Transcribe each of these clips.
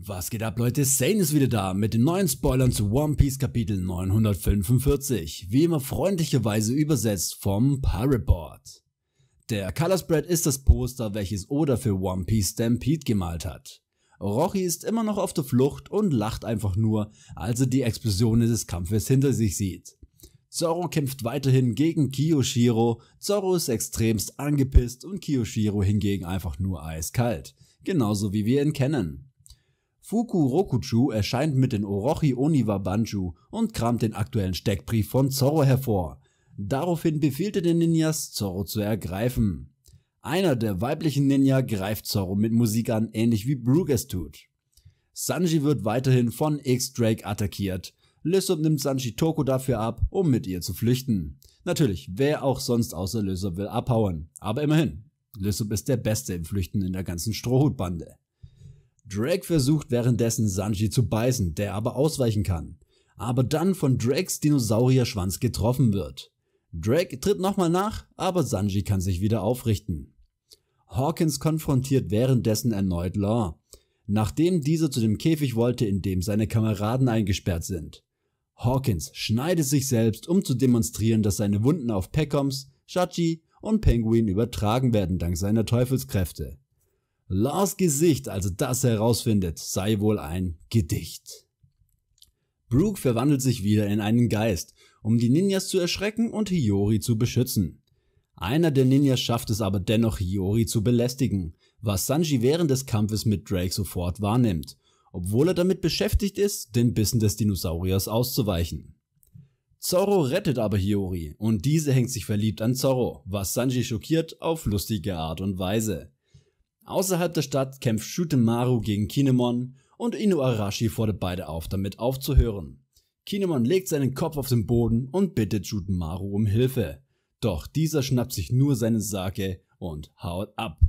Was geht ab Leute, Sane ist wieder da mit den neuen Spoilern zu One Piece Kapitel 945, wie immer freundlicherweise übersetzt vom Pirate Board. Der Color Spread ist das Poster, welches Oda für One Piece Stampede gemalt hat. Rochi ist immer noch auf der Flucht und lacht einfach nur, als er die Explosion des Kampfes hinter sich sieht. Zoro kämpft weiterhin gegen Kiyoshiro, Zoro ist extremst angepisst und Kiyoshiro hingegen einfach nur eiskalt, genauso wie wir ihn kennen. Fuku Rokuchu erscheint mit den Orochi Oniwa Banju und kramt den aktuellen Steckbrief von Zorro hervor. Daraufhin befiehlt er den Ninjas, Zorro zu ergreifen. Einer der weiblichen Ninja greift Zorro mit Musik an, ähnlich wie Brook es tut. Sanji wird weiterhin von X-Drake attackiert. Lysop nimmt Sanji Toko dafür ab, um mit ihr zu flüchten. Natürlich, wer auch sonst außer Lysop will abhauen. Aber immerhin, Lysop ist der Beste im Flüchten in der ganzen Strohhutbande. Drake versucht währenddessen Sanji zu beißen, der aber ausweichen kann, aber dann von Drakes Dinosaurierschwanz getroffen wird. Drake tritt nochmal nach, aber Sanji kann sich wieder aufrichten. Hawkins konfrontiert währenddessen erneut Law, nachdem dieser zu dem Käfig wollte, in dem seine Kameraden eingesperrt sind. Hawkins schneidet sich selbst, um zu demonstrieren, dass seine Wunden auf Peckoms, Shachi und Penguin übertragen werden dank seiner Teufelskräfte. Lars Gesicht also das herausfindet, sei wohl ein Gedicht. Brooke verwandelt sich wieder in einen Geist, um die Ninjas zu erschrecken und Hiyori zu beschützen. Einer der Ninjas schafft es aber dennoch Hiyori zu belästigen, was Sanji während des Kampfes mit Drake sofort wahrnimmt, obwohl er damit beschäftigt ist, den Bissen des Dinosauriers auszuweichen. Zorro rettet aber Hiyori und diese hängt sich verliebt an Zorro, was Sanji schockiert auf lustige Art und Weise. Außerhalb der Stadt kämpft Shutemaru gegen Kinemon und Inuarashi fordert beide auf, damit aufzuhören. Kinemon legt seinen Kopf auf den Boden und bittet Shutemaru um Hilfe. Doch dieser schnappt sich nur seine Sake und haut ab.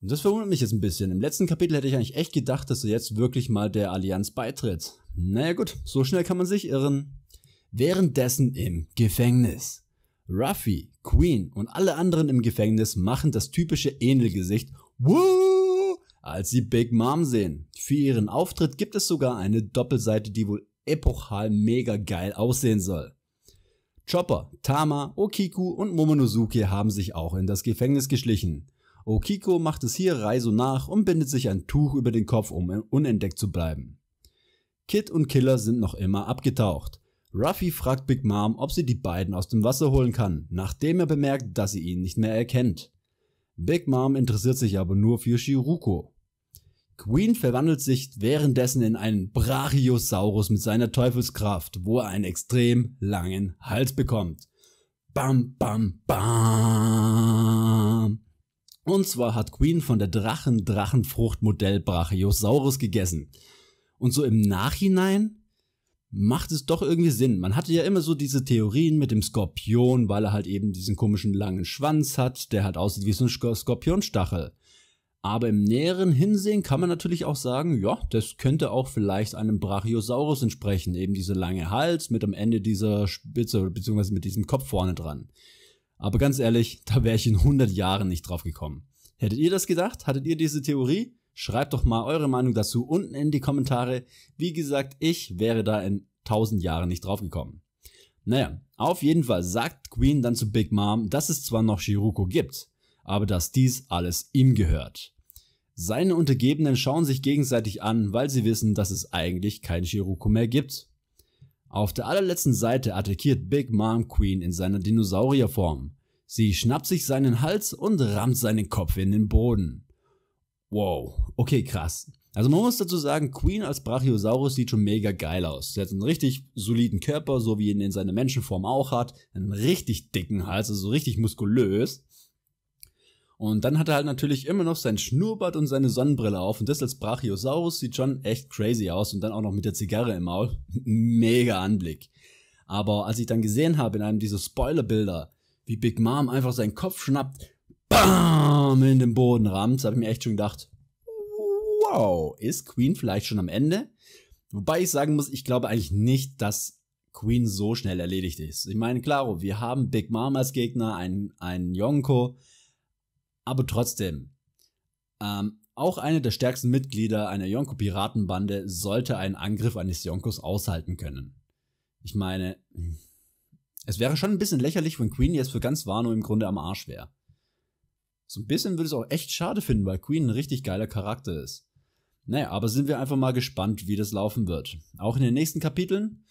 Und das verwundert mich jetzt ein bisschen. Im letzten Kapitel hätte ich eigentlich echt gedacht, dass er jetzt wirklich mal der Allianz beitritt. Naja gut, so schnell kann man sich irren. Währenddessen im Gefängnis. Ruffy, Queen und alle anderen im Gefängnis machen das typische Ähnelgesicht Woo! als sie Big Mom sehen. Für ihren Auftritt gibt es sogar eine Doppelseite, die wohl epochal mega geil aussehen soll. Chopper, Tama, Okiku und Momonosuke haben sich auch in das Gefängnis geschlichen. Okiko macht es hier Reiso nach und bindet sich ein Tuch über den Kopf, um unentdeckt zu bleiben. Kid und Killer sind noch immer abgetaucht. Ruffy fragt Big Mom, ob sie die beiden aus dem Wasser holen kann, nachdem er bemerkt, dass sie ihn nicht mehr erkennt. Big Mom interessiert sich aber nur für Shiruko. Queen verwandelt sich währenddessen in einen Brachiosaurus mit seiner Teufelskraft, wo er einen extrem langen Hals bekommt. Bam, bam, bam. Und zwar hat Queen von der Drachen-Drachenfrucht-Modell Brachiosaurus gegessen. Und so im Nachhinein macht es doch irgendwie Sinn. Man hatte ja immer so diese Theorien mit dem Skorpion, weil er halt eben diesen komischen langen Schwanz hat, der halt aussieht wie so ein Skorpionstachel. Aber im näheren Hinsehen kann man natürlich auch sagen, ja, das könnte auch vielleicht einem Brachiosaurus entsprechen. Eben dieser lange Hals mit am Ende dieser Spitze, beziehungsweise mit diesem Kopf vorne dran. Aber ganz ehrlich, da wäre ich in 100 Jahren nicht drauf gekommen. Hättet ihr das gedacht? Hattet ihr diese Theorie? Schreibt doch mal eure Meinung dazu unten in die Kommentare. Wie gesagt, ich wäre da in 1000 Jahren nicht drauf gekommen. Naja, auf jeden Fall sagt Queen dann zu Big Mom, dass es zwar noch Shiruko gibt, aber dass dies alles ihm gehört. Seine Untergebenen schauen sich gegenseitig an, weil sie wissen, dass es eigentlich kein Shiruko mehr gibt. Auf der allerletzten Seite attackiert Big Mom Queen in seiner Dinosaurierform. Sie schnappt sich seinen Hals und rammt seinen Kopf in den Boden. Wow, okay, krass. Also man muss dazu sagen, Queen als Brachiosaurus sieht schon mega geil aus. Sie hat einen richtig soliden Körper, so wie ihn in seiner Menschenform auch hat, einen richtig dicken Hals, also so richtig muskulös. Und dann hat er halt natürlich immer noch sein Schnurrbart und seine Sonnenbrille auf und das als Brachiosaurus sieht schon echt crazy aus und dann auch noch mit der Zigarre im Maul. mega Anblick. Aber als ich dann gesehen habe in einem dieser Spoiler-Bilder, wie Big Mom einfach seinen Kopf schnappt BAM in den Boden rammt, habe ich mir echt schon gedacht, wow, ist Queen vielleicht schon am Ende? Wobei ich sagen muss, ich glaube eigentlich nicht, dass Queen so schnell erledigt ist. Ich meine, klaro, wir haben Big Mom als Gegner, einen, einen Yonko, aber trotzdem, ähm, auch eine der stärksten Mitglieder einer Yonko-Piratenbande sollte einen Angriff eines Yonkos aushalten können. Ich meine, es wäre schon ein bisschen lächerlich, wenn Queen jetzt für ganz Wano im Grunde am Arsch wäre. So ein bisschen würde ich es auch echt schade finden, weil Queen ein richtig geiler Charakter ist. Naja, aber sind wir einfach mal gespannt, wie das laufen wird. Auch in den nächsten Kapiteln.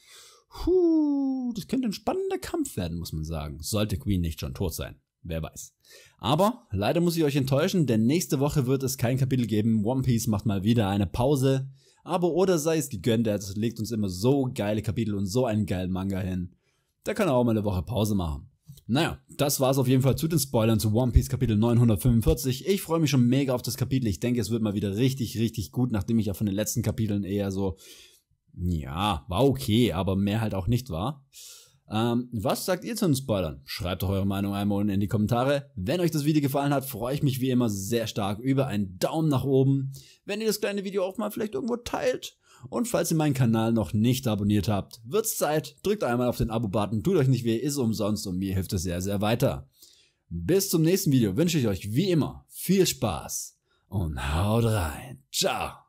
Puh, das könnte ein spannender Kampf werden, muss man sagen. Sollte Queen nicht schon tot sein. Wer weiß. Aber leider muss ich euch enttäuschen, denn nächste Woche wird es kein Kapitel geben. One Piece macht mal wieder eine Pause. Aber oder sei es gegönnt, er legt uns immer so geile Kapitel und so einen geilen Manga hin. Da kann er auch mal eine Woche Pause machen. Naja, das war es auf jeden Fall zu den Spoilern zu One Piece Kapitel 945. Ich freue mich schon mega auf das Kapitel. Ich denke, es wird mal wieder richtig, richtig gut, nachdem ich ja von den letzten Kapiteln eher so, ja, war okay, aber mehr halt auch nicht war. Ähm, was sagt ihr zu den Spoilern? Schreibt doch eure Meinung einmal unten in die Kommentare. Wenn euch das Video gefallen hat, freue ich mich wie immer sehr stark über einen Daumen nach oben. Wenn ihr das kleine Video auch mal vielleicht irgendwo teilt, und falls ihr meinen Kanal noch nicht abonniert habt, wird's Zeit, drückt einmal auf den Abo-Button, tut euch nicht weh, ist umsonst und mir hilft es sehr, sehr weiter. Bis zum nächsten Video wünsche ich euch wie immer viel Spaß und haut rein. Ciao.